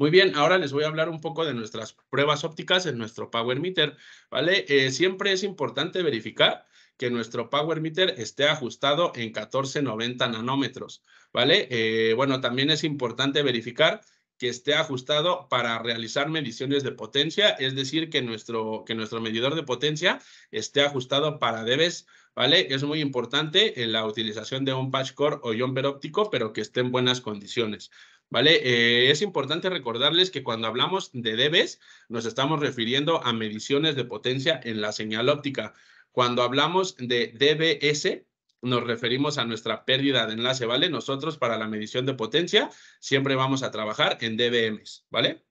Muy bien, ahora les voy a hablar un poco de nuestras pruebas ópticas en nuestro Power Meter, ¿vale? Eh, siempre es importante verificar que nuestro Power Meter esté ajustado en 1490 nanómetros, ¿vale? Eh, bueno, también es importante verificar que esté ajustado para realizar mediciones de potencia, es decir, que nuestro, que nuestro medidor de potencia esté ajustado para debes, ¿vale? Es muy importante en eh, la utilización de un patch core o jumper óptico, pero que esté en buenas condiciones. ¿vale? Eh, es importante recordarles que cuando hablamos de dBs, nos estamos refiriendo a mediciones de potencia en la señal óptica. Cuando hablamos de dBs, nos referimos a nuestra pérdida de enlace, ¿vale? Nosotros para la medición de potencia siempre vamos a trabajar en dBMs, ¿vale?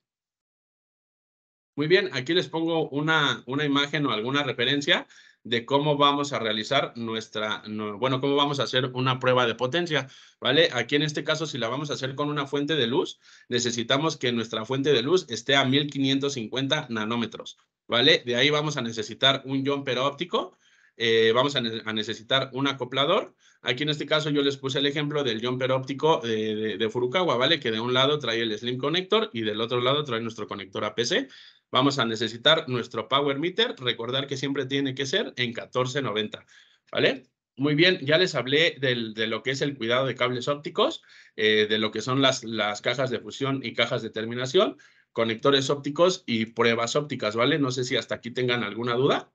Muy bien, aquí les pongo una, una imagen o alguna referencia de cómo vamos a realizar nuestra, bueno, cómo vamos a hacer una prueba de potencia, ¿vale? Aquí en este caso, si la vamos a hacer con una fuente de luz, necesitamos que nuestra fuente de luz esté a 1550 nanómetros, ¿vale? De ahí vamos a necesitar un jumper óptico, eh, vamos a, necesitar un acoplador. Aquí en este caso yo les puse el ejemplo del jumper óptico de, de, Furukawa, ¿vale? Que de un lado trae el Slim Connector y del otro lado trae nuestro conector APC vamos a necesitar nuestro power meter. Recordar que siempre tiene que ser en 1490, ¿vale? Muy bien, ya les hablé de lo que es el cuidado de cables ópticos, eh, de lo que son las, las cajas de fusión y cajas de terminación, conectores ópticos y pruebas ópticas, ¿vale? No sé si hasta aquí tengan alguna duda.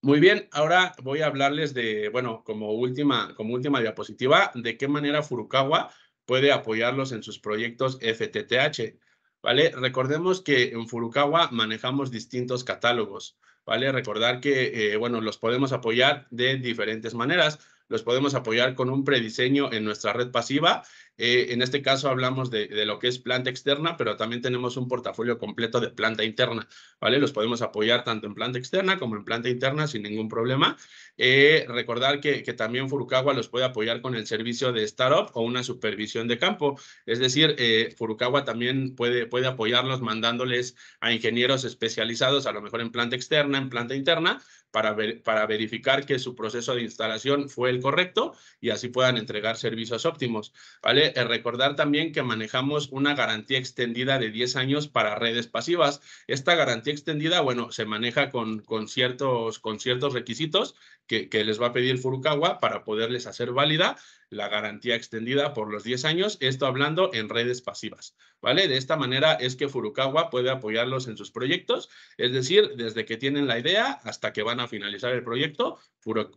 Muy bien, ahora voy a hablarles de, bueno, como última, como última diapositiva, de qué manera Furukawa puede apoyarlos en sus proyectos FTTH. ¿Vale? Recordemos que en Furukawa manejamos distintos catálogos. ¿Vale? Recordar que, eh, bueno, los podemos apoyar de diferentes maneras. Los podemos apoyar con un prediseño en nuestra red pasiva eh, en este caso hablamos de, lo que es planta externa, pero también tenemos un portafolio completo de planta interna, ¿vale? Los podemos apoyar tanto en planta externa como en planta interna sin ningún problema. Eh, recordar que, también Furukawa los puede apoyar con el servicio de startup o una supervisión de campo. Es decir, eh, Furukawa también puede, puede apoyarlos mandándoles a ingenieros especializados, a lo mejor en planta externa, en planta interna, para, para verificar que su proceso de instalación fue el correcto y así puedan entregar servicios óptimos, ¿vale? Eh, recordar también que manejamos una garantía extendida de 10 años para redes pasivas. Esta garantía extendida, bueno, se maneja con, con, ciertos, con ciertos requisitos que, les va a pedir Furukawa para poderles hacer válida la garantía extendida por los 10 años, esto hablando en redes pasivas, ¿vale? De esta manera es que Furukawa puede apoyarlos en sus proyectos, es decir, desde que tienen la idea hasta que van a finalizar el proyecto,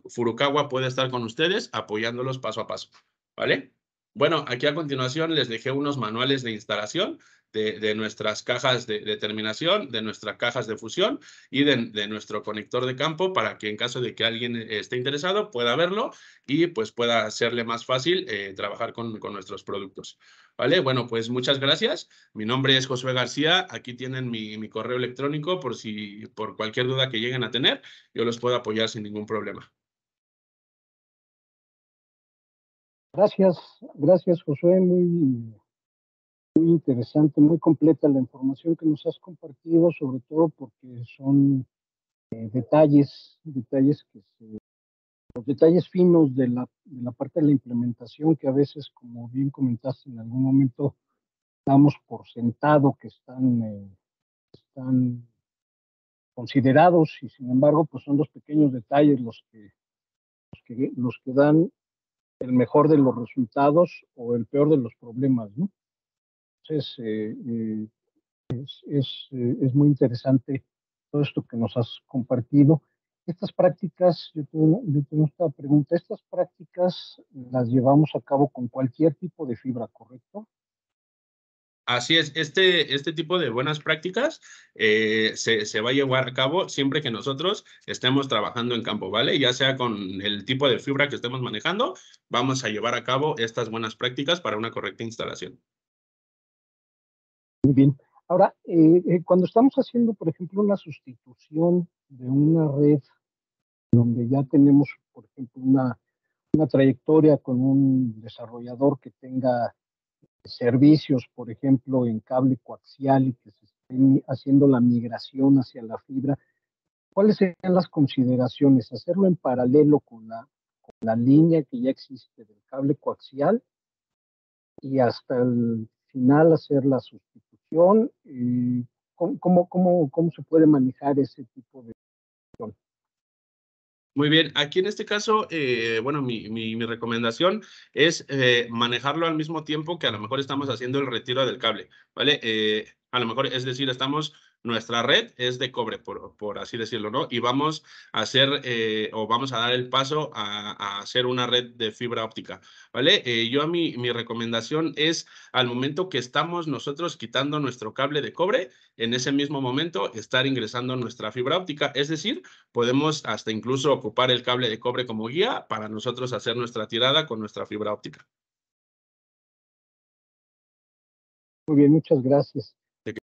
Furukawa puede estar con ustedes apoyándolos paso a paso, ¿vale? Bueno, aquí a continuación les dejé unos manuales de instalación de, nuestras cajas de, determinación, terminación, de nuestras cajas de fusión y de, nuestro conector de campo para que en caso de que alguien esté interesado pueda verlo y pues pueda hacerle más fácil eh, trabajar con, nuestros productos. ¿Vale? Bueno, pues muchas gracias. Mi nombre es Josué García. Aquí tienen mi, mi correo electrónico por si por cualquier duda que lleguen a tener, yo los puedo apoyar sin ningún problema.
Gracias, gracias Josué, muy, interesante, muy completa la información que nos has compartido, sobre todo porque son eh, detalles, detalles que se, los detalles finos de la, de la parte de la implementación que a veces, como bien comentaste en algún momento, damos por sentado que están, eh, están considerados y sin embargo, pues son los pequeños detalles los que, los que, los que dan el mejor de los resultados o el peor de los problemas, ¿no? Entonces, eh, eh, eh, es, muy interesante todo esto que nos has compartido. Estas prácticas, yo tengo, yo tengo esta pregunta, estas prácticas las llevamos a cabo con cualquier tipo de fibra, ¿correcto?
Así es, este, este tipo de buenas prácticas eh, se, va a llevar a cabo siempre que nosotros estemos trabajando en campo, ¿vale? Ya sea con el tipo de fibra que estemos manejando, vamos a llevar a cabo estas buenas prácticas para una correcta instalación. Muy bien. Ahora,
eh, eh, cuando estamos haciendo, por ejemplo, una sustitución de una red donde ya tenemos, por ejemplo, una, una trayectoria con un desarrollador que tenga servicios, por ejemplo, en cable coaxial y que se estén haciendo la migración hacia la fibra, ¿cuáles serían las consideraciones? ¿Hacerlo en paralelo con la, con la línea que ya existe del cable coaxial y hasta el final hacer la sustitución? Eh, cómo, cómo, cómo se puede manejar ese tipo de
muy bien, aquí en este caso, eh, bueno, mi, recomendación es eh, manejarlo al mismo tiempo que a lo mejor estamos haciendo el retiro del cable, ¿vale? Eh, a lo mejor, es decir, estamos nuestra red es de cobre, por, así decirlo, ¿no? Y vamos a hacer eh, o vamos a dar el paso a, hacer una red de fibra óptica, ¿vale? Eh, yo a mí, mi recomendación es al momento que estamos nosotros quitando nuestro cable de cobre, en ese mismo momento estar ingresando nuestra fibra óptica, es decir, podemos hasta incluso ocupar el cable de cobre como guía para nosotros hacer nuestra tirada con nuestra fibra óptica.
Muy bien, muchas gracias.